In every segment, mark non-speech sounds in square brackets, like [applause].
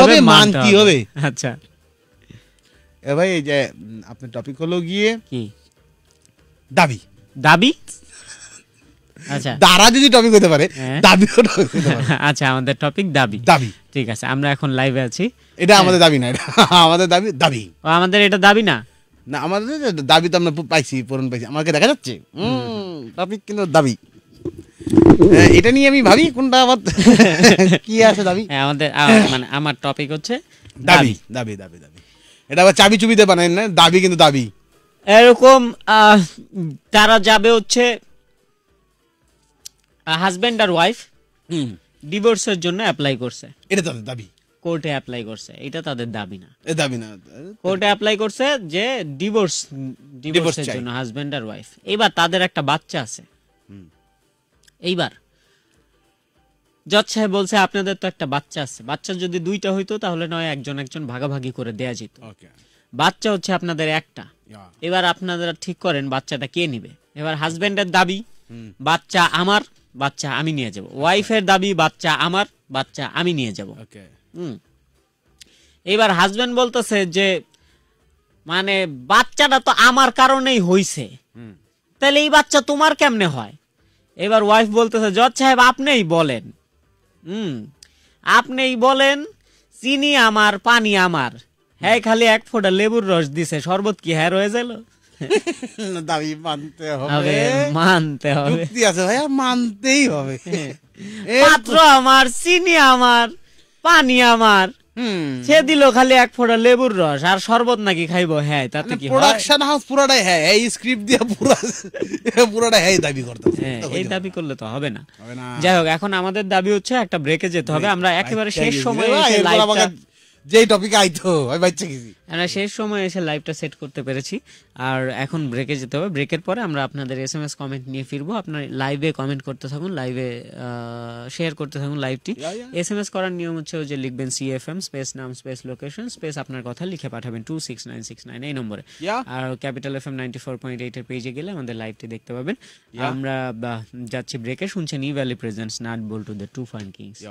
হবে মানতে হবে আচ্ছা এ ভাই এই যে আপনার টপিক হলো গিয়ে কি দাবি দাবি আচ্ছা দ্বারা আচ্ছা। যদি টপিক হতে পারে হ্যাঁ। দাবি আচ্ছা আমাদের টপিক দাবি দাবি ঠিক আছে আমরা এখন লাইভে আছি এটা আমাদের হ্যাঁ। দাবি না এটা আমাদের দাবি দাবি আমাদের এটা দাবি না না আমাদের দাবি তো আমরা পাইছি পূরণ পাইছি আমাকে দেখা যাচ্ছে টপিক কিন্তু দাবি এটা নিয়ে আমি ভাবি কোনটা [laughs] কি আছে দাবি হ্যাঁ, আমাদের মানে আমার টপিক হচ্ছে দাবি দাবি দাবি দাবি এটা আবার চাবি চুবিতে না দাবি কিন্তু দাবি এরকম তারা যাবে হচ্ছে আর ওয়াইফ ডিভোর্সের জন্য অ্যাপ্লাই করছে এটা তাদের দাবি কোর্টে অ্যাপ্লাই করছে এটা তাদের দাবি না এ দাবি না কোর্টে অ্যাপ্লাই করছে যে ডিভোর্স ডিভোর্সের জন্য হাজবেন্ড আর ওয়াইফ এবার তাদের একটা বাচ্চা আছে এইবার জজ সাহেব বলছে আপনাদের তো একটা বাচ্চা আছে বাচ্চা যদি দুইটা হইতো তাহলে নয় একজন একজন ভাগাভাগি করে দেয়া যেত বাচ্চা হচ্ছে আপনাদের একটা এবার আপনারা ঠিক করেন বাচ্চাটা কে নিবে এবার হাজবেন্ডের দাবি বাচ্চা আমার বাচ্চা আমি নিয়ে যাব ওয়াইফের দাবি বাচ্চা আমার বাচ্চা আমি নিয়ে যাব এবার হাজবেন্ড বলতেছে যে মানে বাচ্চাটা তো আমার কারণেই হইছে তাহলে এই বাচ্চা তোমার কেমনে হয় এবার ওয়াইফ বলতেছে জজ সাহেব আপনিই বলেন হুম আপনিই বলেন চিনি আমার পানি আমার হ্যাঁ খালি এক ফোঁটা লেবুর রস দিছে শরবত কি হ্যাঁ রয়ে গেল [laughs] দাবি মানতে হবে মানতে হবে যুক্তি আছে ভাইয়া মানতেই হবে হ্যাঁ, পাত্র আমার চিনি আমার পানি আমার সে দিল খালি এক ফোঁটা লেবুর রস আর শরবত নাকি খাইবো হ্যাঁ তাতে মানে কি প্রোডাকশন হাউস পুরাটাই হ্যাঁ এই স্ক্রিপ্ট দিয়ে পুরা [laughs] পুরাটাই হ্যাঁ দাবি করতে হ্যাঁ, এই দাবি করলে তো হবে না যাই হোক এখন আমাদের দাবি হচ্ছে একটা ব্রেকে যেতে হবে আমরা একেবারে শেষ সময়ে লাইভটা যে টপিকে আইতো আমরা শেষ সময় এসে লাইভটা সেট করতে পেরেছি আর এখন ব্রেকে যেতে হবে ব্রেকের পরে আমরা আপনাদের এস এম এস কমেন্ট নিয়ে ফিরবো আপনার লাইভে কমেন্ট করতে থাকুন লাইভে শেয়ার করতে থাকুন লাইভটি এস এম এস করার নিয়ম হচ্ছে যে লিখবেন স্পেস নাম স্পেস লোকেশন স্পেস আপনার কথা লিখে পাঠাবেন two six nine six nine এই নম্বরে আর capital F M ninety four point এইটের পেজে গেলে আমাদের লাইভটি দেখতে পাবেন আমরা যাচ্ছি ব্রেকে শুনছেন ই ভ্যালি প্রেজেন্টস নাট বল টু দ্য টু ফান কিংস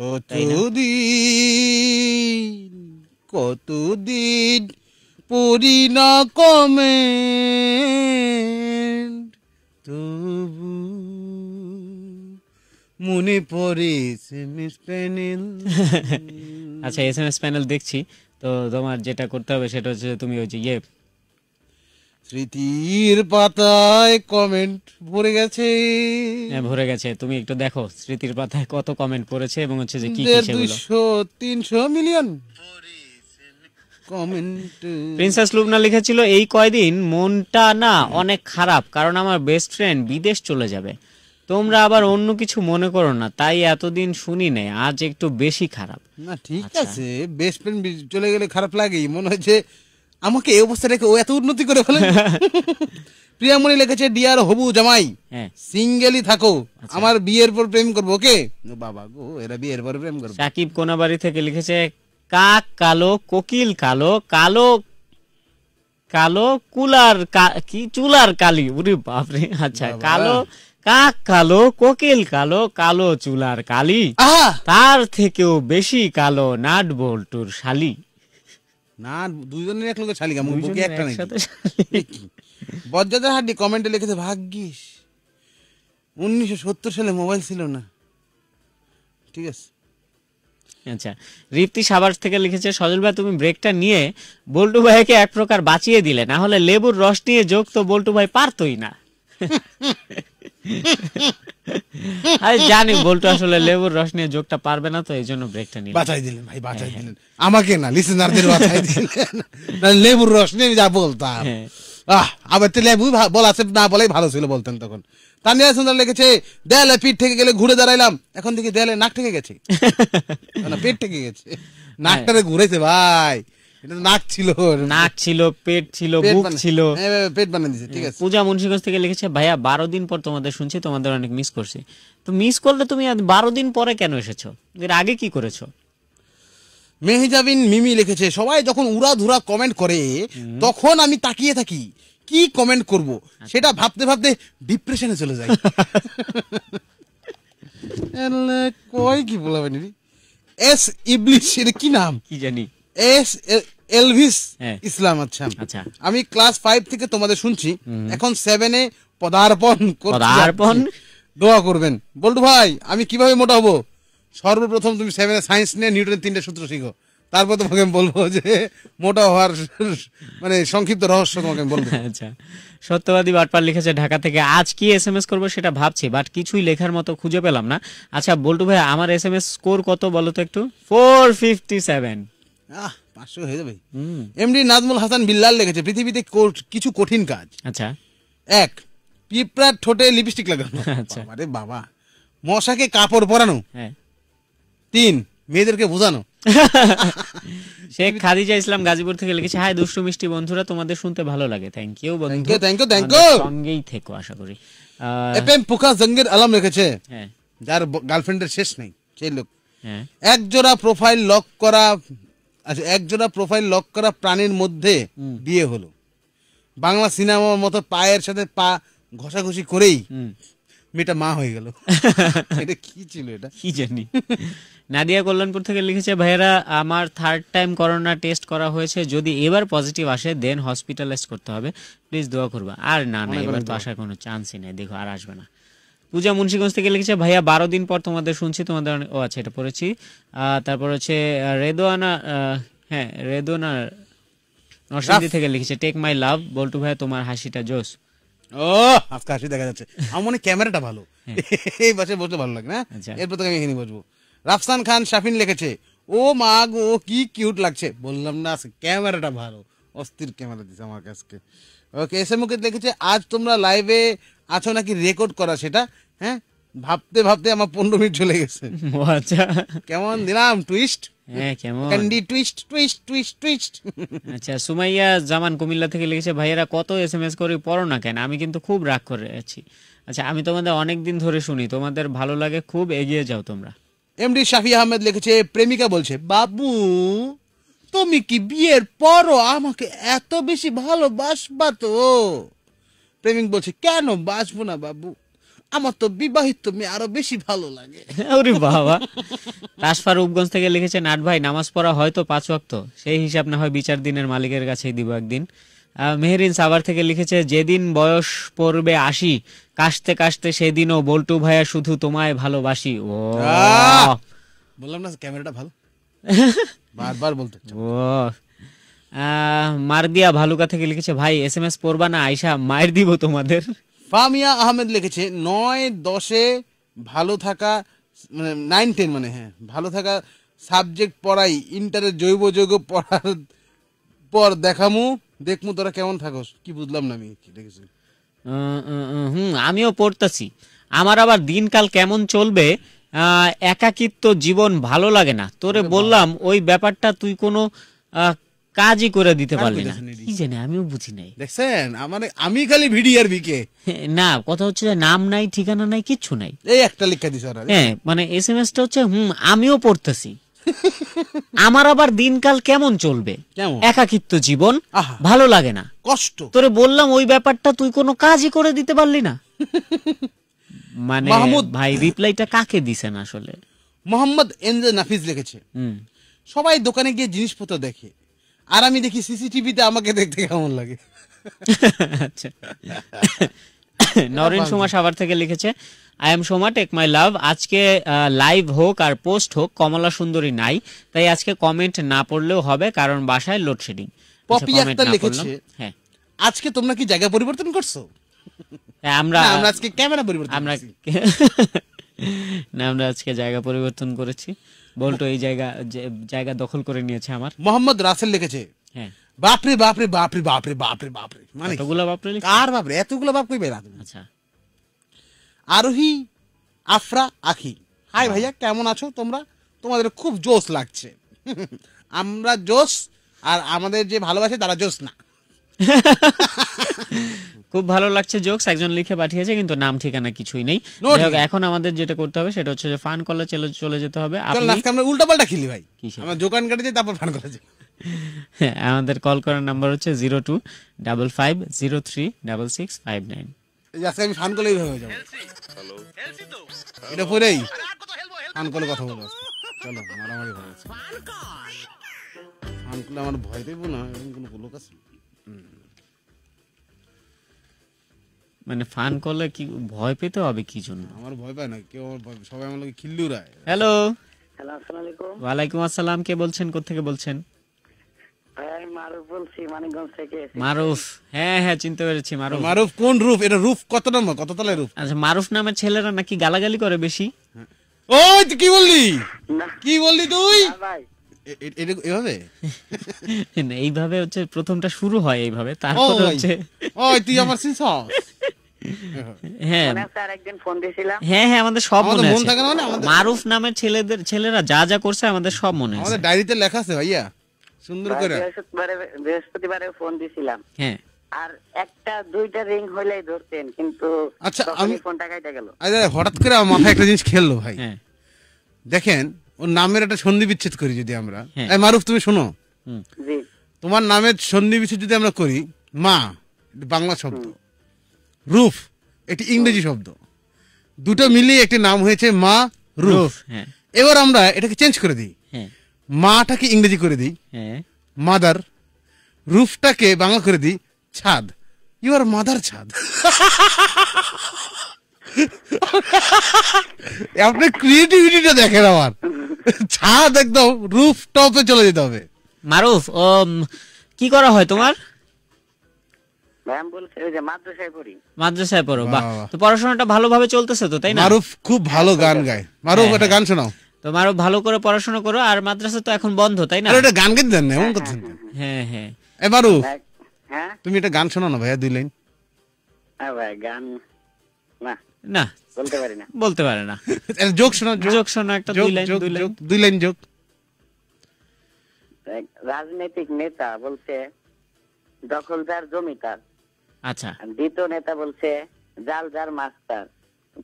কতদিন কতদিন পড়ি না কমে তবু মনে পড়ে এসএমএস প্যানেল [laughs] আচ্ছা এসএমএস প্যানেল দেখছি তো তোমার যেটা করতে হবে সেটা হচ্ছে তুমি ওই যে ইয়ে স্মৃতির পাতায় কমেন্ট ভরে গেছে হ্যাঁ ভরে গেছে তুমি একটু দেখো স্মৃতির পাতায় কত কমেন্ট পড়েছে এবং হচ্ছে যে কি কি সেগুলো 200 300 মিলিয়ন কমেন্ট প্রিন্সেস লুবনা লিখেছিল এই কয়দিন মনটা না অনেক খারাপ কারণ আমার বেস্ট ফ্রেন্ড বিদেশ চলে যাবে তোমরা আবার অন্য কিছু মনে করো না তাই এতদিন শুনি নাই আজ একটু বেশি খারাপ না ঠিক আচ্ছা। আছে বেস্ট ফ্রেন্ড চলে গেলে খারাপ লাগেই মনে হয় যে আমাকে এই অবস্থা রেখে ও এত উন্নতি করে ফেলে [laughs] প্রিয়ামণি লিখেছে ডিয়ার হবু জামাই হ্যাঁ সিঙ্গেলই থাকো আচ্ছা। আমার বিয়ের পর প্রেম করবো ওকে বাবা গো এরা বিয়ের পর প্রেম করবো সাকিব কোনাবাড়ি থেকে লিখেছে কাক কালো কোকিল কালো কালো কালো কুলার কি চুলার কালি উরে বাপরে আচ্ছা কালো কাক কালো কোকিল কালো কালো চুলার কালি তার থেকেও বেশি কালো নাট বল্টুর শালি না দুজনের এক লোকের শালিকা মুখ বুকে একটা নাকি বজ্জাদার হাড্ডি কমেন্টে লিখেছে ভাগ্যিস উনিশশো সত্তর সালে মোবাইল ছিল না ঠিক আছে আচ্ছা রিপ্তি সাবার থেকে লিখেছে সজল ভাই তুমি ব্রেকটা নিয়ে বল্টু ভাইকে এক প্রকার বাঁচিয়ে দিলে না হলে লেবুর রস নিয়ে যোগ তো বল্টু ভাই পারতই না [laughs] [laughs] জানি বলতো আসলে লেবুর রস নিয়ে জোকটা পারবে না তো এই জন্য ব্রেকটা নিলাম বাঁচাই দিলেন ভাই বাঁচাই হ্যাঁ, হ্যাঁ। দিলেন আমাকে না লিসেনারদের বাঁচাই দিলেন লেবুর রস নিয়ে যা বলতাম হ্যাঁ। আহ আবার তো লেবু বলা না ভালো ছিল বলতেন তখন তানিয়া সুন্দর লেগেছে দেলে পিঠ থেকে গেলে ঘুরে দাঁড়াইলাম এখন দেখি দেলে নাক থেকে গেছে [laughs] পিঠ থেকে গেছে নাকটারে ঘুরেছে ভাই নাক ছিল নাক ছিল পেট ছিল বুক ছিল হ্যাঁ, পেট বানিয়ে দিয়েছে ঠিক হ্যাঁ, আছে পূজা মুন্সিগঞ্জ থেকে লিখেছে ভাইয়া বারো দিন পর তোমাদের শুনছি তোমাদের অনেক মিস করছি তো মিস করলে তুমি বারো দিন পরে কেন এসেছো এর আগে কি করেছো মেহজাবিন মিমি লিখেছে সবাই যখন উড়াধুরা কমেন্ট করে তখন আমি তাকিয়ে থাকি কি কমেন্ট করব আচ্ছা। সেটা ভাবতে ভাবতে ডিপ্রেশনে চলে যায় [laughs] কয় কি বলাবেন এস ইবলিশ এর কি নাম কি জানি এস এলভিস হ্যাঁ। ইসলাম আচ্ছা।, আচ্ছা আমি ক্লাস ফাইভ থেকে তোমাদের শুনছি এখন সেভেনে পদার্পণ পদার্পণ দোয়া করবেন বল্টু ভাই আমি কিভাবে মোটা হবো সর্বপ্রথম তুমি সেভেনে সায়েন্স নিয়ে নিউটনের তিনটে সূত্র শিখো তারপর তোমাকে আমি বলবো যে মোটা হওয়ার মানে সংক্ষিপ্ত রহস্য তোমাকে আমি বলবো আচ্ছা সত্যবাদী বাটপার লিখেছে ঢাকা থেকে আজ কি এস এম এস করবো সেটা ভাবছি বাট কিছুই লেখার মতো খুঁজে পেলাম না আচ্ছা বল্টু ভাই আমার এস এম এস স্কোর কত বলো তো একটু ফোর ফিফটি সেভেন আহ পাঁচশো হয়ে যাবে এমডি নাজমুল হাসান বিল্লাল লিখেছে পৃথিবীতে কিছু কঠিন কাজ আচ্ছা এক পিঁপড়ার ঠোঁটে লিপস্টিক লাগানো [laughs] আরে আচ্ছা। বাবা মশাকে কাপড় পরানো হ্যাঁ। তিন মেয়েদেরকে বোঝানো [laughs] শেখ খাদিজা ইসলাম গাজীপুর থেকে লিখেছে হাই দুষ্টু মিষ্টি বন্ধুরা তোমাদের শুনতে ভালো লাগে থ্যাংক ইউ বন্ধু থ্যাংক ইউ থ্যাংক ইউ সঙ্গেই থেকো আশা করি এম পোকা জঙ্গের আলম লিখেছে হ্যাঁ। যার গার্লফ্রেন্ডের শেষ নেই সেই লোক এক জোড়া প্রোফাইল লক করা আচ্ছা একজোড়া প্রোফাইল লক করা প্রাণীর মধ্যে বিয়ে হলো বাংলা সিনেমার মতো পায়ের সাথে পা ঘষাঘষি করেই মেয়েটা মা হয়ে গেল [laughs] এটা কি ছিল এটা কি জানি নাদিয়া কল্যাণপুর থেকে লিখেছে ভাইয়েরা আমার থার্ড টাইম করোনা টেস্ট করা হয়েছে যদি এবার পজিটিভ আসে দেন হসপিটালাইজ করতে হবে প্লিজ দোয়া করবা আর না না এবার তো আসার কোনো চান্সই নেই দেখো আর আসবে না পূজা মুন্সীগঞ্জ থেকে লিখেছে ভাইয়া বারো দিন পর তোমাদের শুনছি তোমাদের ও আচ্ছা এটা পড়েছি তারপর হচ্ছে রেদোয়ানা হ্যাঁ রেদোয়ানা নরসিংদী থেকে লিখেছে টেক মাই লাভ বল্টু ভাইয়া তোমার হাসিটা জোস ও আজকে হাসি দেখা যাচ্ছে আমার মনে ক্যামেরাটা ভালো হ্যাঁ। এই পাশে বসতে ভালো লাগে না আচ্ছা। এরপর তোকে আমি এখানে বসবো রাফসান খান শাফিন লিখেছে ও মা গো কি কিউট লাগছে বললাম না ক্যামেরাটা ভালো অস্থির ক্যামেরা দিছে আমার কাছকে ওকে এস এম ওকে দেখেছে আজ তোমরা লাইভে আছো নাকি রেকর্ড করা সেটা হ্যাঁ ভাবতে ভাবতে আমার পনেরো মিনিট চলে গেছে আচ্ছা কেমন দিলাম টুইস্ট হ্যাঁ আচ্ছা, সুমাইয়া জামান কুমিল্লা থেকে লিখেছে ভাইয়েরা কত এস এম এস করে পড়ো না কেন আমি কিন্তু খুব রাগ করে আছি আচ্ছা আমি তোমাদের অনেকদিন ধরে শুনি তোমাদের ভালো লাগে খুব এগিয়ে যাও তোমরা এমডি শাফি আহমেদ লিখেছে প্রেমিকা বলছে বাবু তুমি কি বিয়ের পরও আমাকে এত বেশি ভালোবাসবা তো প্রেমিক বলছে কেন বাসবো না বাবু আমার তো বিবাহিত মেয়ে আরো বেশি ভালো লাগে [laughs] ওরে বাবা রাশফা উপগঞ্জ থেকে লিখেছেন আট ভাই নামাজ পড়া হয়তো পাঁচ ওয়াক্ত সেই হিসাব না হয় বিচার দিনের মালিকের কাছেই দিব একদিন মেহরিন সাভার থেকে লিখেছে যেদিন বয়স পড়বে আশি কাশতে কাশতে সেদিনও বল্টু ভাইয়া শুধু তোমায় ভালোবাসি ও বললাম না ক্যামেরাটা ভালো [laughs] বারবার বলতে ও দিয়া ভালুকা থেকে লিখেছে ভাই এস এম এস পড়বা না আয়সা মায়ের দিব তোমাদের ফামিয়া আহমেদ লিখেছে নয় দশে ভালো থাকা মানে নাইন টেন মানে হ্যাঁ ভালো থাকা সাবজেক্ট পড়াই ইন্টারের জৈব যৌগ পড়ার পর দেখামু দেখমু তোরা কেমন থাকস কি বুঝলাম না আমি কি দেখেছি হুম আমিও পড়তাছি আমার আবার দিনকাল কেমন চলবে একাকিত্ব জীবন ভালো লাগে না তোরে বললাম ওই ব্যাপারটা তুই কোনো কাজই করে দিতে পারলি না কি জানি আমিও বুঝি নাই দেখছেন মানে আমি খালি ভিডিআর বিকে না কথা হচ্ছে যে নাম নাই ঠিকানা নাই কিচ্ছু নাই এই একটা লিখা দিছ হ্যাঁ মানে এসএমএস টা হচ্ছে হুম আমিও পড়তেছি [laughs] আমার আবার দিনকাল কেমন চলবে একাকিত্ব জীবন ভালো লাগে না কষ্ট তোরে বললাম ওই ব্যাপারটা তুই কোনো কাজই করে দিতে পারলি না [laughs] মানে মাহমুদ ভাই রিপ্লাইটা কাকে দিছেন আসলে মোহাম্মদ এনজে নাফিজ লিখেছে সবাই দোকানে গিয়ে জিনিসপত্র দেখে আর আমি দেখি সিসিটিভিতে আমাকে দেখতে কেমন লাগে আচ্ছা। নরেন সোমা সাভার থেকে লিখেছে I am Soma take my love আজকে লাইভ হোক আর পোস্ট হোক কমলা সুন্দরী নাই তাই আজকে কমেন্ট না পড়লেও হবে কারণ বাসায় লোডশেডিং পপি আচ্ছা, লিখেছে হ্যাঁ আজকে তোমরা কি জায়গা পরিবর্তন করছো হ্যাঁ, আমরা আমরা আজকে ক্যামেরা পরিবর্তন আমরা না আমরা আজকে জায়গা পরিবর্তন করেছি বলটো এই জায়গা জায়গা দখল করে নিয়েছে আমার মোহাম্মদ রাসেল লিখেছে হ্যাঁ। বাপরে বাপরে বাপরে বাপরে বাপরে বাপরে মানে এতগুলো বাপরে কার বাপরে এতগুলো বাপ কই বেরা আচ্ছা আরোহী আফরা আখি হাই ভাইয়া কেমন আছো তোমরা তোমাদের খুব জোশ লাগছে আমরা জোশ আর আমাদের যে ভালোবাসে তারা জোশ না [laughs] খুব ভালো লাগছে জোকস একজন লিখে পাঠিয়েছে কিন্তু নাম ঠিকানা কিছুই নেই এখন আমাদের যেটা করতে হবে সেটা হচ্ছে যে ফান কলে চলে চলে যেতে হবে আপনি আমরা উল্টা পাল্টা খেলি ভাই আমরা দোকান কাটে তারপর ফান কলে যাই [laughs] আমাদের কল করার নাম্বার হচ্ছে zero two double five zero three double six five nine আমি এটা পরেই ফান কথা বলবো চলো ফান আমার ভয় দেবো না এরকম কোনো লোক আছে মানে ফান করলে কি ভয় পেতে হবে কি জন্য আমার ভয় পায় না কেউ আমার সবাই আমার খিল্লু রায় হ্যালো হ্যালো আসসালামু আলাইকুম ওয়ালাইকুম আসসালাম কে বলছেন কোথা থেকে বলছেন মারুফ হ্যাঁ হ্যাঁ চিনতে পেরেছি মারুফ মারুফ কোন রূপ এটা রূপ কত নম্বর কত তলায় রূপ আচ্ছা মারুফ নামের ছেলেরা নাকি গালাগালি করে বেশি ওই তুই কি বললি কি বললি তুই এইভাবে [laughs] এইভাবে হচ্ছে প্রথমটা শুরু হয় এইভাবে তারপরে হচ্ছে ওই তুই আমার হঠাৎ করে মাথায় একটা জিনিস খেললো ভাই হ্যাঁ। দেখেন ওর নামের একটা সন্ধি বিচ্ছেদ করি যদি আমরা হ্যাঁ। মারুফ তুমি শোনো তোমার নামের সন্ধি বিচ্ছেদ যদি আমরা করি মা বাংলা শব্দ রুফ এটি ইংরেজি শব্দ দুটো মিলিয়ে একটি নাম হয়েছে মা রুফ হ্যাঁ। এবার আমরা এটাকে চেঞ্জ করে দিই হ্যাঁ। মাটাকে ইংরেজি করে দিই হ্যাঁ। মাদার রুফটাকে বাংলা করে দিই ছাদ ইউ আর মাদার ছাদ আপনি ক্রিয়েটিভিটিটা দেখেন আমার ছাদ একদম রুফ টপে চলে যেতে হবে মারুফ কি করা হয় তোমার ম্যাম বলছে যে চলতেছে তো তাই না মারুফ খুব ভালো গান গায় মারুফ হ্যাঁ, একটা গান হ্যাঁ। শোনাও তো ভালো করে পড়াশোনা করো আর মাদ্রাসা তো এখন বন্ধ তাই না হ্যাঁ, তুমি এটা না ভাইয়া দুই লাইন হ্যাঁ ভাই গান না না বলতে পারি না বলতে পারে না জোক শোনা জোক শোনা একটা দুই লাইন রাজনৈতিক নেতা বলছে দখলদার জমি তার আচ্ছা দ্বিতীয় নেতা বলছে জাল যার মাস্টার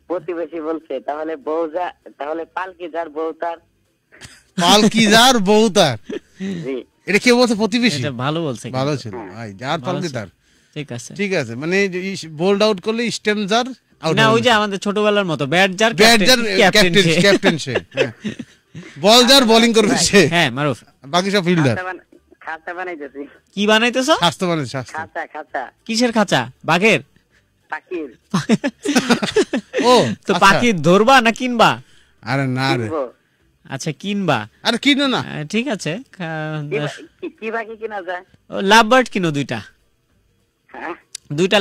প্রতিবেশী বলছে তাহলে বউ যা তাহলে পালকি যার বউ তার পালকি যার বউ তার এটা বলছে প্রতিবেশী ভালো বলছে ভালো ছিল যার পালকি তার ঠিক আছে ঠিক আছে মানে বোল্ড আউট করলে স্টেম যার না ওই যে আমাদের ছোটবেলার মতো ব্যাট যার ক্যাপ্টেন ক্যাপ্টেন সে হ্যাঁ। বল যার বোলিং আচ্ছা, করবে সে হ্যাঁ মারুফ বাকি সব ফিল্ডার খাঁচা বানাইতেছি কি খাঁচা খাঁচা কিসের খাঁচা বাঘের পাখির [laughs] ও তো আচ্ছা। পাখি ধরবা না কিনবা আরে না রে আচ্ছা কিনবা আরে কিনো না ঠিক আছে কি বাকি কিনা যায় কিনো দুইটা হ্যাঁ? দুইটা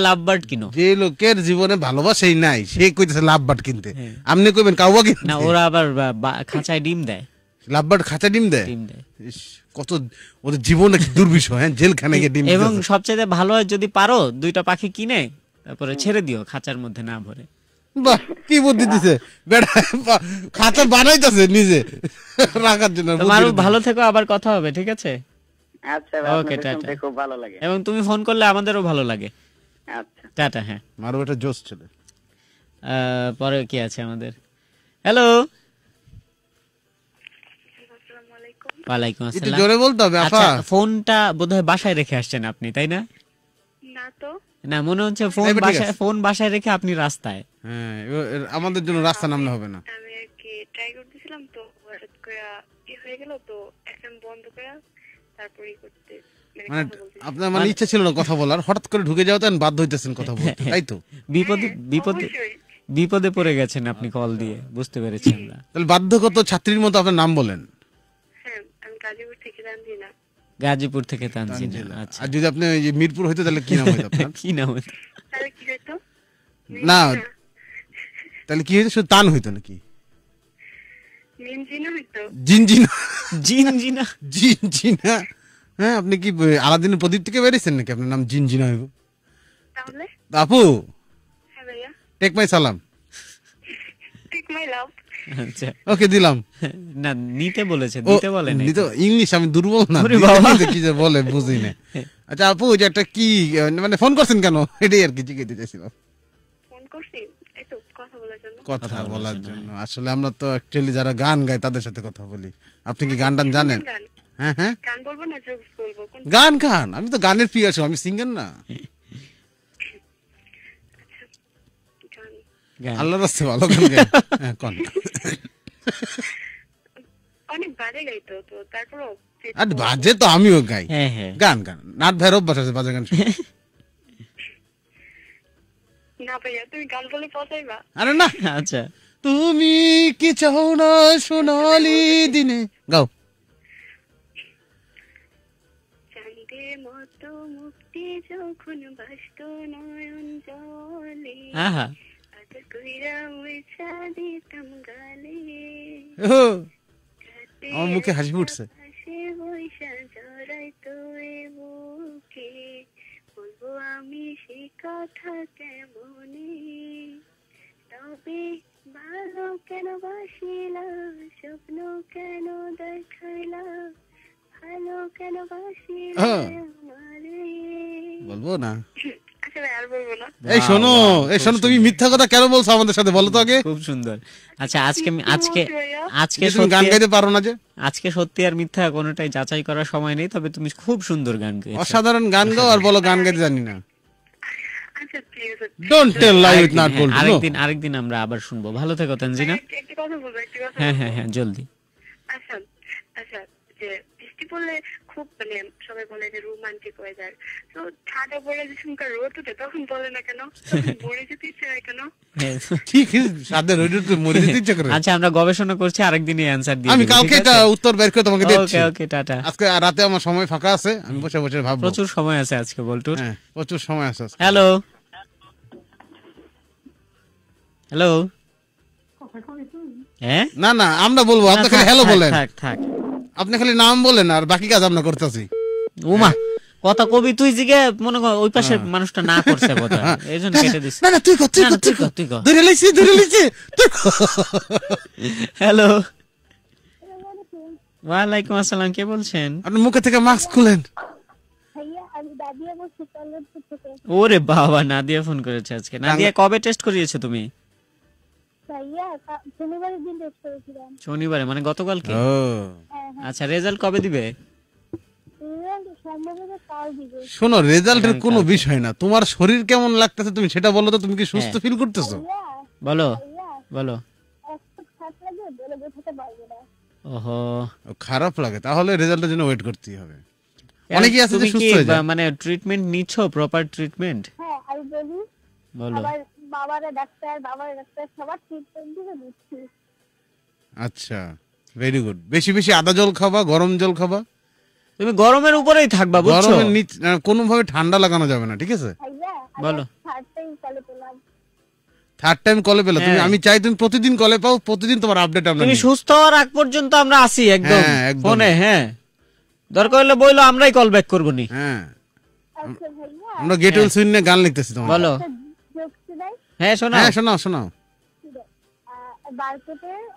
কিনো যে লোকের জীবনে ভালোবাসাই নাই সে কইতেছে লাভ বার্ড কিনতে হ্যাঁ। আপনি কইবেন কাউবা কিনতে না ওরা আবার খাঁচায় ডিম দেয় লাভবার্ড খাঁচায় ডিম দেয় ডিম দেয় কত ওদের জীবন একটা দুর্বিষয় হ্যাঁ জেলখানে গিয়ে ডিম এবং সবচেয়ে ভালো হয় যদি পারো দুইটা পাখি কিনে তারপরে ছেড়ে দিও খাঁচার মধ্যে না ভরে কি বুদ্ধি দিছে খাঁচা বানাইতেছে নিজে রাখার জন্য ভালো থেকো আবার কথা হবে ঠিক আছে আচ্ছা ওকে টাটা খুব ভালো লাগে এবং তুমি ফোন করলে আমাদেরও ভালো লাগে আচ্ছা টাটা হ্যাঁ মারু এটা জোশ ছেলে পরে কি আছে আমাদের হ্যালো ওয়ালাইকুম আসসালাম জোরে বলতে হবে আচ্ছা ফোনটা বোধহয় বাসায় রেখে আসছেন আপনি তাই না না তো না মনে হচ্ছে ফোন বাসায় ফোন বাসায় রেখে আপনি রাস্তায় হ্যাঁ আমাদের জন্য রাস্তা নামলে হবে না আমি আর কি ট্রাই করতেছিলাম তো হঠাৎ করে হয়ে গেল তো বন্ধ করতে মানে, মানে আপনার মানে, মানে ইচ্ছা ছিল না কথা বলার হঠাৎ করে ঢুকে যাওয়াতে বাধ্য হইতেছেন কথা বলতে তাই তো [laughs] বিপদে হ্যাঁ, বিপদে বিপদে পড়ে গেছেন আপনি কল আচ্ছা। দিয়ে বুঝতে পেরেছেন না তাহলে বাধ্যগত ছাত্রীর মতো আপনার নাম বলেন গাজীপুর থেকে তানজিলা গাজীপুর থেকে তানজিলা আচ্ছা আর যদি আপনি ওই যে মিরপুর হইতো তাহলে কি নাম হইতো আপনার [laughs] কি নাম হইতো তাহলে কি হইতো না তাহলে কি হইতো শুধু তান হইতো নাকি [laughs] হ্যাঁ আপনি কি প্রদীপ থেকে বেরিয়েছেন নাকি আপনার নাম হইব আপু হ্যাঁ টেক মাই সালাম টেক মাই লাভ আচ্ছা। ওকে দিলাম না নিতে বলেছে দিতে বলে ইংলিশ আমি দুর্বল না কি যে বলে বুঝি না [laughs] আচ্ছা আপু যে একটা কি মানে ফোন করছেন কেন এটাই আর কি ফোন করছি কথা বলার জন্য হ্যাঁ। আসলে আমরা তো অ্যাকচুয়ালি যারা গান গায় তাদের সাথে কথা বলি আপনি কি গান টান জানেন হ্যাঁ হ্যাঁ গান বলবো না গান গান আমি তো গানের প্রিয় আছি আমি সিঙ্গার না হ্যাঁ। আল্লাহর ভালো গান গায় হ্যাঁ কোন অনেক বাজে গাইতো তো তারপর আর বাজে তো আমিও গাই হ্যাঁ, হ্যাঁ। গান গান নাট ভাইয়ের অভ্যাস আছে বাজে গান তুমি গান আরে না আচ্ছা তুমি কি চাও না সোনালি দিনে গাও মতো মুক্তি যখন বাসত নয়ন জলে আহা [laughs] আমার মুখে হাসি ফুটছে আমি সে কথা তবে ভালো কেন বাসিলা স্বপ্ন কেন দেখাইলা ভালো কেন বাসিলা বলবো না [laughs] এই শোনো এই শোনো তুমি মিথ্যা কথা কেন বলছো আমাদের সাথে বলো তো আগে খুব সুন্দর আচ্ছা আজকে আজকে আজকে তুমি গান গাইতে পারো না যে আজকে সত্যি আর মিথ্যা কোনোটাই যাচাই করার সময় নেই তবে তুমি খুব সুন্দর গান গাই অসাধারণ গান গাও আর বলো গান গাইতে জানি না আচ্ছা, হ্যাঁ, আরেকদিন আরেকদিন আমরা আবার শুনবো ভালো থেকো তানজিনা হ্যাঁ হ্যাঁ হ্যাঁ জলদি আচ্ছা আচ্ছা যে বৃষ্টি পড়লে খুব মানে সবাই বলে যে রোমান্টিক ওয়েদার তো ঠান্ডা পড়ে যে সময় রোদ উঠে তখন বলে না কেন [laughs] মরে যেতে ইচ্ছে হয় কেন হ্যাঁ। আচ্ছা, আমরা আজকে প্রচুর সময় আছে হ্যালো হ্যালো হ্যাঁ? না না আমরা বলবো আপনাকে হ্যালো বলেন থাক থাক আপনি খালি নাম বলেন আর বাকি কাজ আমরা করতেছি উমা কথা কবি তুই জিগে মনে কর ওই পাশে মানুষটা না করছে কথা [laughs] এইজন্য কেটে দিস না না তুই কর তুই কর তুই কর তুই কর ধরে লইছি ধরে লইছি হ্যালো ওয়ালাইকুম আসসালাম কে বলছেন আপনি মুখে থেকে মাস্ক খুলেন ওরে বাবা নাদিয়া ফোন করেছে আজকে নাদিয়া কবে টেস্ট করিয়েছো তুমি শনিবারে মানে গতকালকে আচ্ছা রেজাল্ট কবে দিবে শোনো রেজাল্টের হ্যাঁ, কোনো বিষয় না তোমার শরীর কেমন লাগতেছে তুমি সেটা বলো তো তুমি কি সুস্থ ফিল হ্যাঁ। করতেছো বলো বলো ওহো খারাপ লাগে তাহলে রেজাল্টের জন্য ওয়েট করতেই হবে অনেকেই আছে যে সুস্থ হয়ে যায় মানে ট্রিটমেন্ট নিচ্ছো প্রপার ট্রিটমেন্ট হ্যাঁ আমি বলি বলো বাবারা ডাক্তার বাবারা ডাক্তার সবার ট্রিটমেন্ট দিচ্ছি আচ্ছা ভেরি গুড বেশি বেশি আদা জল খাবা গরম জল খাবা তুমি গরমের উপরেই থাকবা বুঝছো গরমের নিচ কোনোভাবে ঠান্ডা লাগানো যাবে না ঠিক আছে বলো থার্ড টাইম কলে পেলে তুমি হ্যাঁ। আমি চাই তুমি প্রতিদিন কলে পাও প্রতিদিন তোমার আপডেট আমরা তুমি সুস্থ হওয়ার আগ পর্যন্ত আমরা আসি হ্যাঁ, একদম ফোনে হ্যাঁ দরকার হলে বইলো আমরাই কল ব্যাক করব নি হ্যাঁ আচ্ছা, আমরা গেটওয়েল সুইন গান লিখতেছি তোমার বলো হ্যাঁ শোনাও হ্যাঁ শোনাও শোনাও বার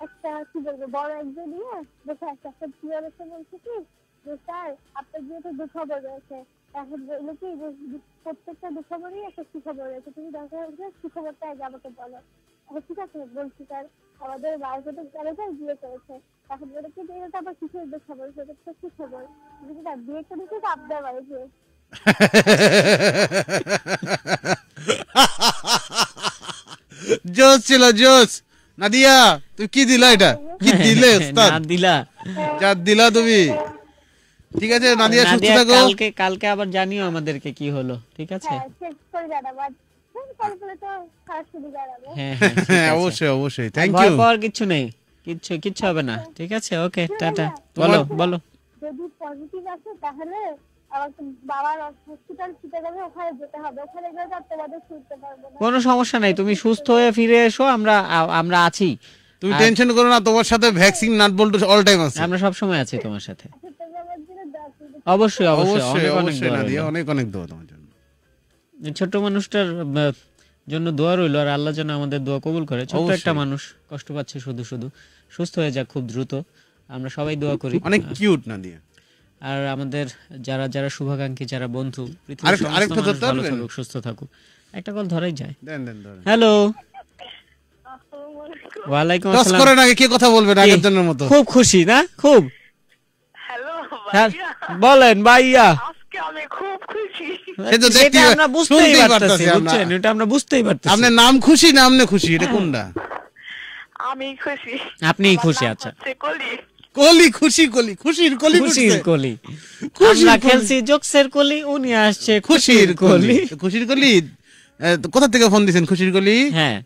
একটা কি বলবো বড় একজন নিয়ে দেখে একটা একটা প্রিয় এসে বলছে কি যে স্যার আপনার যেহেতু দুঃখবর রয়েছে এখন বললো কি যে প্রত্যেকটা দুঃখবরই একটা সুখবর রয়েছে তুমি দরকার হচ্ছে সুখবরটা আগে আমাকে বলো আচ্ছা, ঠিক আছে বলছি স্যার আমাদের মার্কেটে ম্যানেজার বিয়ে করেছে এখন বলে কি এটা তো আবার কিসের দুঃখবর সেটা তো সুখবর কিন্তু বিয়ে করেছে তো আপনার বাড়িতে জোস ছিল জোস নাদিয়া তুই কি দিলা এটা কি [laughs] দিলে না দিলা যা দিলা তুমি ঠিক আছে নাদিয়া সুস্থ থাকো কালকে কালকে আবার জানিও আমাদেরকে কি হলো ঠিক আছে হ্যাঁ, হ্যাঁ, হ্যাঁ, অবশ্যই অবশ্যই থ্যাংক ইউ পাওয়ার কিছু নেই কিচ্ছু কিচ্ছু হবে না ঠিক আছে ওকে টাটা বলো বলো যদি পজিটিভ আসে তাহলে কোনো সমস্যা নাই তুমি সুস্থ হয়ে ফিরে এসো আমরা আমরা আছি তুমি টেনশন করো না তোমার সাথে ভ্যাকসিন নাট অল টাইম আছে আমরা সব সময় আছি তোমার সাথে আচ্ছা, অবশ্যই অবশ্যই অবশ্যই অনেক অনেক দোয়া তোমার জন্য ছোট মানুষটার জন্য দোয়া রইল আর আল্লাহ যেন আমাদের দোয়া কবুল করে ছোট একটা মানুষ কষ্ট পাচ্ছে শুধু শুধু সুস্থ হয়ে যাক খুব দ্রুত আমরা সবাই দোয়া করি অনেক কিউট না দিয়ে আর আমাদের যারা যারা শুভাকাঙ্ক্ষী যারা বন্ধু সুস্থ থাকুক একটা কল ধরাই যায় হ্যালো ওয়ালাইকুম আসসালাম করেন আগে কে কথা বলবেন আগের জনের মতো খুব খুশি না খুব হ্যালো হ্যাঁ, বলেন ভাইয়া আপনি খুশি আচ্ছা কলি খুশি কলি খুশির কলি খুশির কলি আমরা খেলছি জোকসের কলি উনি আসছে খুশির কলি খুশির কলি কোথা থেকে ফোন দিছেন খুশির কলি হ্যাঁ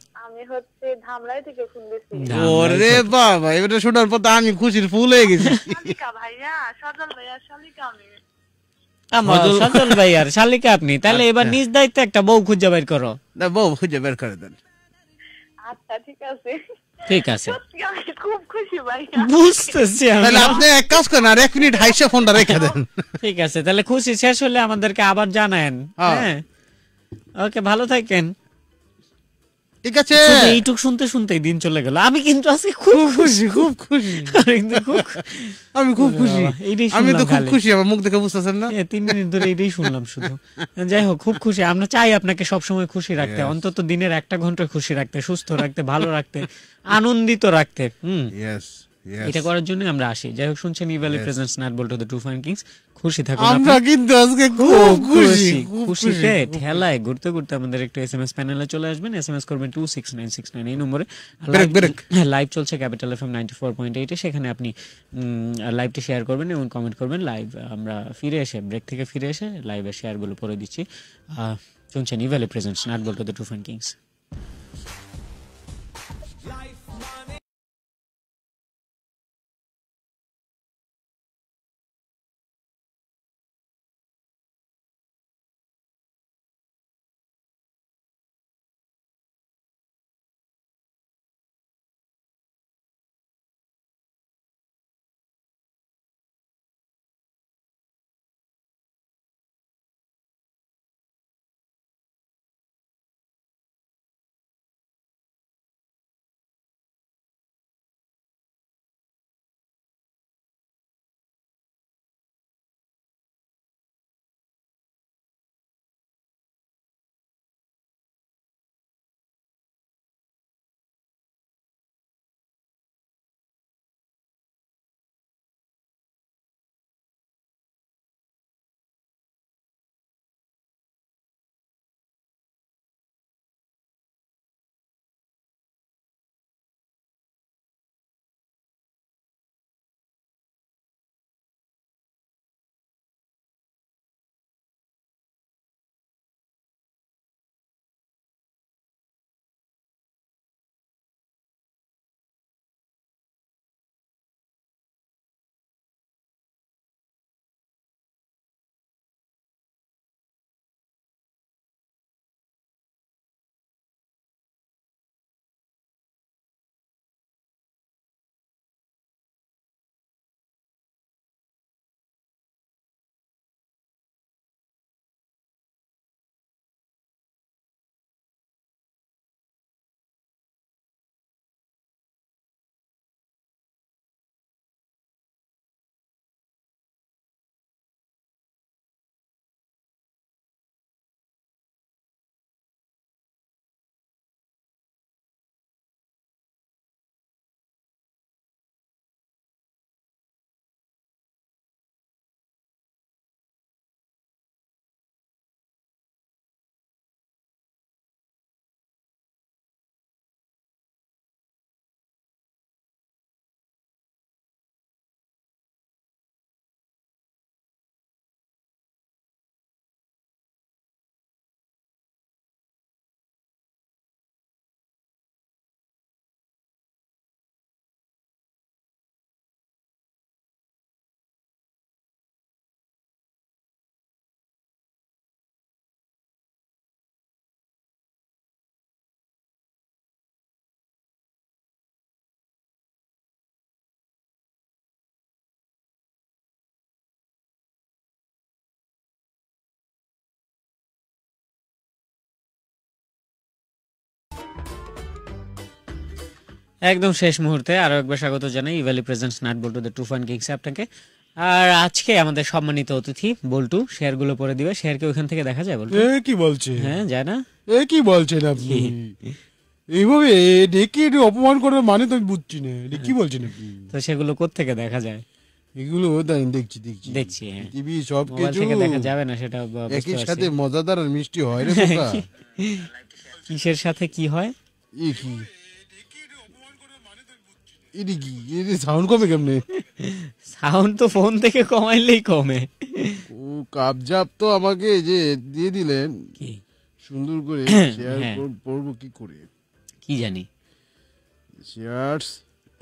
ওরে বাবা শোনার পর আমি খুশির ফুল হয়ে গেছি সজল ভাই আর শালিকা আপনি তাহলে আচ্ছা। এবার নিজ দায়িত্বে একটা বউ খুঁজে বের করো না বউ খুঁজে বের করে দেন আচ্ছা ঠিক আছে ঠিক আছে খুব খুশি ভাই বুঝতেছি তাহলে আপনি এক কাজ করেন আর এক মিনিট হাইসে ফোনটা রেখে হ্যাঁ, দেন ঠিক আছে তাহলে খুশি শেষ হলে আমাদেরকে আবার জানায়েন হ্যাঁ, হ্যাঁ। ওকে ভালো থাকেন ঠিক আছে এইটুক শুনতে শুনতে দিন চলে গেল আমি কিন্তু আজকে খুব খুশি খুব খুশি আমি খুব খুশি আমি তো খুব খুশি আমার মুখ দেখে বুঝতেছেন না তিন দিন ধরে এটাই শুনলাম শুধু যাই হোক খুব খুশি আমরা চাই আপনাকে সবসময় খুশি রাখতে অন্তত দিনের একটা ঘন্টা খুশি রাখতে সুস্থ রাখতে ভালো রাখতে আনন্দিত রাখতে হুম ইয়েস এটা করার জন্য আমরা আসি যাই হোক শুনছেন ইভ্যালি প্রেজেন্স নাট বল টু দ্য টু ফাইন কিংস খুশি থাকুন আমরা কিন্তু আজকে খুব খুশি খুশিতে ঠেলায় ঘুরতে ঘুরতে আমাদের একটু এসএমএস প্যানেলে চলে আসবেন এসএমএস করবেন 26969 এই নম্বরে লাইভ হ্যাঁ, চলছে ক্যাপিটাল এফএম 94.8 এ সেখানে আপনি লাইভটি শেয়ার করবেন এবং কমেন্ট করবেন লাইভ আমরা ফিরে এসে ব্রেক থেকে ফিরে এসে লাইভে শেয়ারগুলো করে দিচ্ছি শুনছেন ইভ্যালি প্রেজেন্ট নাট বল টু দ্য টু ফাইন কিংস একদম শেষ মুহূর্তে আরও একবার স্বাগত জানাই ইভ্যালি প্রেজেন্টস নাট বল্টু দ্য টু ফান কিংস আপনাকে আর আজকে আমাদের সম্মানিত অতিথি বল্টু শেয়ারগুলো পরে দিবে শেয়ারকে ওখান থেকে দেখা যায় বল্টু এ কি বলছে হ্যাঁ যায় না এ কি বলছেন আপনি এইভাবে দেখি একটু অপমান করার মানে তো বুঝছি না এটা কি বলছেন আপনি তো সেগুলো কোত্থেকে দেখা যায় এগুলো দেখছি দেখছি দেখছি হ্যাঁ টিভি সব কিছু দেখা যাবে না সেটা একই সাথে মজাদার আর মিষ্টি হয় রে [laughs] কিসের সাথে কি হয় এ কি এটি কি এটি সাউন্ড কমে কেমনে সাউন্ড তো ফোন থেকে কমাইলেই কমে ও কাবজাব তো আমাকে যে দিয়ে দিলেন কি সুন্দর করে শেয়ার হ্যাঁ।, হ্যাঁ। করবো কি করে কি জানি শেয়ারস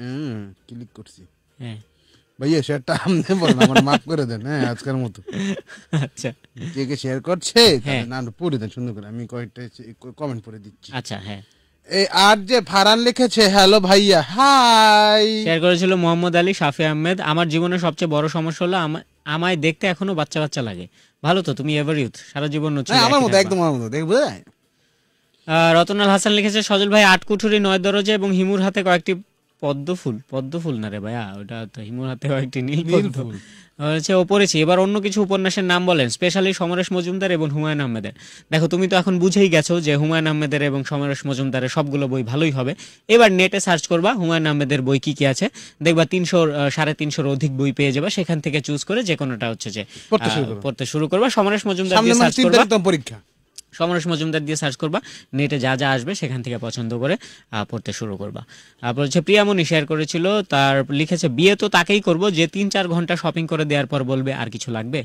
হ্যাঁ, ক্লিক করছি হ্যাঁ ভাইয়া শেয়ারটা আপনি বলেন আমার মাফ করে দেন হ্যাঁ আজকের মতো আচ্ছা কে কে শেয়ার করছে হ্যাঁ। না পড়ে দেন সুন্দর করে আমি কয়েকটা কমেন্ট পড়ে দিচ্ছি আচ্ছা হ্যাঁ এই আর যে ফারান লিখেছে হ্যালো ভাইয়া হাই শেয়ার করেছিল মোহাম্মদ আলী শাফি আহমেদ আমার জীবনের সবচেয়ে বড় সমস্যা হলো আমায় দেখতে এখনো বাচ্চা বাচ্চা লাগে ভালো তো তুমি এভার ইউথ সারা জীবন হ্যাঁ, আমার মতো একদম আমার মতো দেখবো হ্যাঁ। রতনাল হাসান লিখেছে সজল ভাই আট কুঠুরি নয় দরজে এবং হিমুর হাতে কয়েকটি পদ্ম ফুল পদ্ম ফুল না রে ভাইয়া ওটা তো হিমুর হাতে একটি নীল পদ্ম আচ্ছা ও পড়েছি এবার অন্য কিছু উপন্যাসের নাম বলেন স্পেশালি সমরেশ মজুমদার এবং হুমায়ুন আহমেদের দেখো তুমি তো এখন বুঝেই গেছো যে হুমায়ুন আহমেদের এবং সমরেশ মজুমদারের সবগুলো বই ভালোই হবে এবার নেটে সার্চ করবা হুমায়ুন আহমেদের বই কি কি আছে দেখবা তিনশো সাড়ে তিনশোর অধিক বই পেয়ে যাবা সেখান থেকে চুজ করে যে কোনোটা হচ্ছে যে পড়তে শুরু করবা সমরেশ মজুমদার মানে পরীক্ষা সমরেশ মজুমদার দিয়ে সার্চ করবা নেটে যা যা আসবে সেখান থেকে পছন্দ করে পড়তে শুরু করবা তারপর হচ্ছে প্রিয়ামণি শেয়ার করেছিল তার লিখেছে বিয়ে তো তাকেই করব যে তিন চার ঘন্টা শপিং করে দেওয়ার পর বলবে আর কিছু লাগবে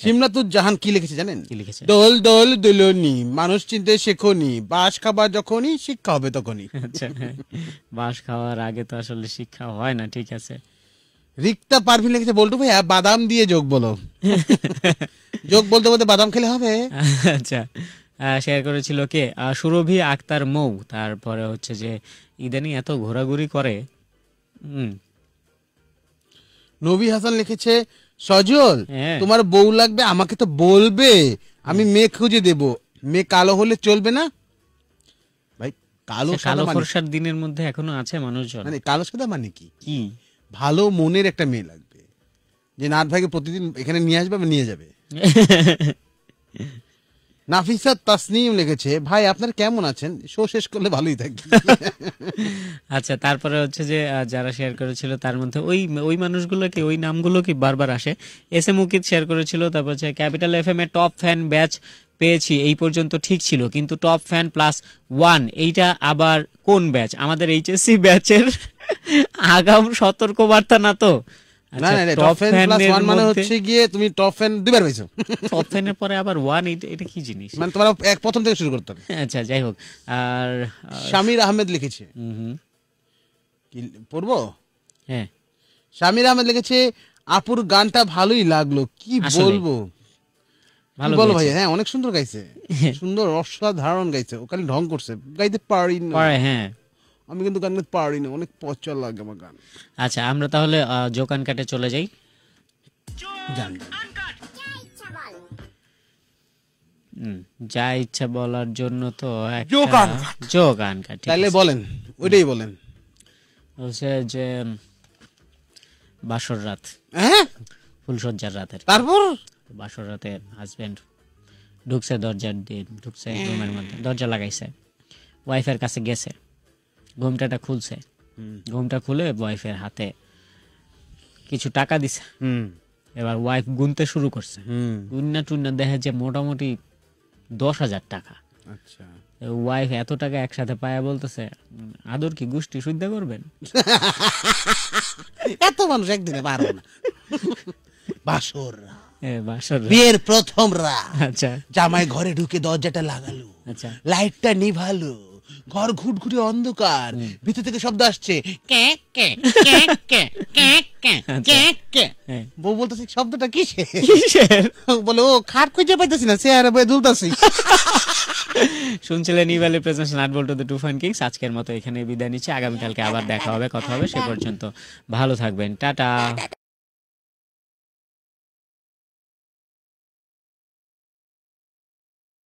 সিমনাতুর জাহান কি লিখেছে জানেন কি লিখেছে দোল দোল দুলনি মানুষ চিনতে শেখনি বাস খাবার যখনই শিক্ষা হবে তখনই আচ্ছা বাস খাওয়ার আগে তো আসলে শিক্ষা হয় না ঠিক আছে রিক্তা পারভিন লিখেছে বলটু ভাইয়া বাদাম দিয়ে যোগ বলো [laughs] যোগ বলতে বলতে বাদাম খেলে হবে আচ্ছা শেয়ার করেছিল কে সুরভি আক্তার মৌ তারপরে হচ্ছে যে ইদানিং এত ঘোরাঘুরি করে নবী হাসান লিখেছে সজল হ্যাঁ। তোমার বউ লাগবে আমাকে তো বলবে আমি মেয়ে খুঁজে দেব মেয়ে কালো হলে চলবে না ভাই কালো কালো মানে ফর্সার দিনের মধ্যে এখনো আছে মানুষজন মানে কালো সাদা মানে কি কি ভালো মনের একটা মেয়ে লাগবে যে নাট ভাইকে প্রতিদিন এখানে নিয়ে আসবে নিয়ে যাবে [laughs] নাফিসা তাসনিম লিখেছে ভাই আপনার কেমন আছেন শো শেষ করলে ভালোই থাকবে [laughs] আচ্ছা তারপরে হচ্ছে যে যারা শেয়ার করেছিল তার মধ্যে ওই ওই মানুষগুলো কি ওই নামগুলো কি বারবার আসে এস এম উকিত শেয়ার করেছিল তারপর হচ্ছে ক্যাপিটাল এফ এম এ টপ ফ্যান ব্যাচ পেয়েছি এই পর্যন্ত ঠিক ছিল কিন্তু টপ ফ্যান প্লাস ওয়ান এইটা আবার কোন ব্যাচ আমাদের এইচএসসি ব্যাচের আগাম সতর্কবার্তা না তো আচ্ছা, না না টপ ফ্যান প্লাস ওয়ান মানে হচ্ছে গিয়ে তুমি টপ ফ্যান টপ ফ্যানের পরে আবার ওয়ান এটা কি জিনিস মানে তোমরা এক প্রথম থেকে শুরু করতে হবে আচ্ছা যাই হোক আর শামির আহমেদ লিখেছে কি পড়বো হ্যাঁ শামির আহমেদ লিখেছে আপুর গানটা ভালোই লাগলো কি বলবো ভালো বলো ভাই হ্যাঁ অনেক সুন্দর গাইছে [laughs] সুন্দর অসাধারণ গাইছে ও খালি ঢং করছে গাইতে পারি না হ্যাঁ আমি কিন্তু গান গাইতে পারি না অনেক পচা লাগে আমার গান আচ্ছা আমরা তাহলে জোকান কাটে চলে যাই যা ইচ্ছা বলার জন্য তো জোকান জোকান কাটে তাহলে বলেন ওইটাই বলেন হচ্ছে যে বাসর রাত হ্যাঁ ফুলসজ্জার রাতের তারপর বাসর রাতে হাজবেন্ড ঢুকছে দরজার দিয়ে ঢুকছে হ্যাঁ। রুমের মধ্যে দরজা লাগাইছে ওয়াইফের কাছে গেছে ঘোমটাটা খুলছে ঘোমটা খুলে ওয়াইফের হাতে কিছু টাকা দিছে এবার ওয়াইফ গুনতে শুরু করছে গুন্না টুন্না দেখে যে মোটামুটি দশ হাজার টাকা আচ্ছা। ওয়াইফ এত টাকা একসাথে পায়া বলতেছে আদর কি গোষ্ঠী শুদ্ধা করবেন [laughs] এত মানুষ একদিনে পারবে না বাসর বাসর বিয়ের প্রথম রা আচ্ছা জামাই ঘরে ঢুকে দরজাটা লাগালো আচ্ছা লাইটটা নিভালো ঘর ঘুট ঘুটঘুটে অন্ধকার ভিতর থেকে শব্দ আসছে বউ বলতেছে শব্দটা কিসে [laughs] বলে ও খাট খুঁজে পাইতেছি না সে আর বয়ে দুলতাছি [laughs] শুনছিলেন ইভ্যালি প্রেজেন্স নাট বল্টু দ্য টু ফান কিংস আজকের মতো এখানে বিদায় নিচ্ছি আগামীকালকে আবার দেখা হবে কথা হবে সে পর্যন্ত ভালো থাকবেন টাটা